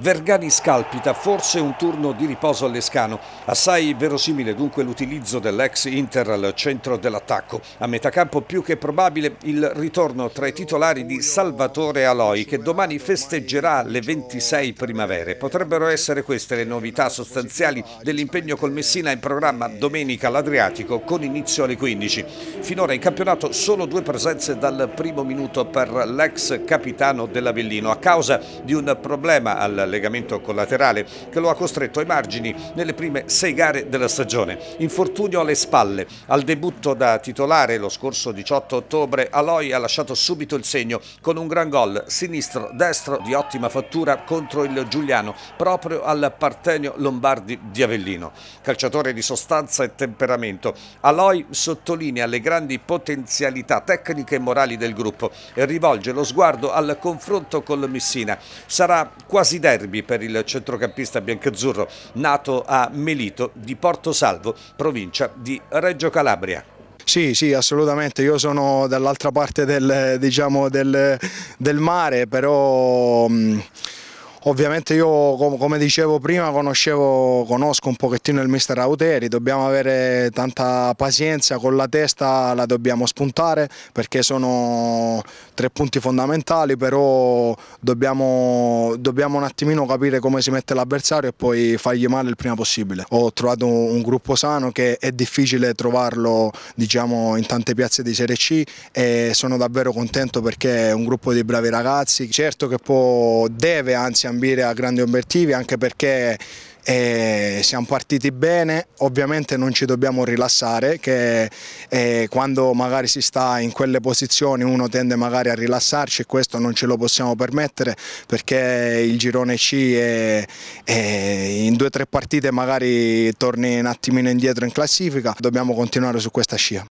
Vergani scalpita, forse un turno di riposo all'Escano. Assai verosimile dunque l'utilizzo dell'ex Inter al centro dell'attacco. A metà campo più che probabile il ritorno tra i titolari di Salvatore Aloi che domani festeggerà le 26 primavere. Potrebbero essere queste le novità sostanziali dell'impegno col Messina in programma domenica all'Adriatico con inizio alle 15. Finora in campionato solo due presenze dal primo minuto per l'ex capitano dell'Avellino a causa di un problema al legamento collaterale che lo ha costretto ai margini nelle prime sei gare della stagione. Infortunio alle spalle. Al debutto da titolare lo scorso 18 ottobre Aloy ha lasciato subito il segno con un gran gol sinistro-destro di ottima fattura contro il Giuliano proprio al Partenio Lombardi di Avellino. Calciatore di sostanza e temperamento, Aloy sottolinea le grandi potenzialità tecniche e morali del gruppo e rivolge lo sguardo al confronto col Messina. Sarà quasi derby Cerbi per il centrocampista biancazzurro nato a Melito di Porto Salvo, provincia di Reggio Calabria. Sì, sì, assolutamente. Io sono dall'altra parte del, diciamo, del, del mare, però... Mh mm, Ovviamente io come dicevo prima conoscevo, conosco un pochettino il mister Auteri, dobbiamo avere tanta pazienza, con la testa la dobbiamo spuntare perché sono tre punti fondamentali, però dobbiamo, dobbiamo un attimino capire come si mette l'avversario e poi fargli male il prima possibile. Ho trovato un, gruppo sano che è difficile trovarlo diciamo, in tante piazze di Serie C e sono davvero contento perché è un gruppo di bravi ragazzi, certo che può, deve anzi ambire a grandi obiettivi anche perché e eh, siamo partiti bene, ovviamente non ci dobbiamo rilassare che eh, quando magari si sta in quelle posizioni uno tende magari a rilassarci e questo non ce lo possiamo permettere perché il girone C è, è in due o tre partite magari torni un attimino indietro in classifica, dobbiamo continuare su questa scia.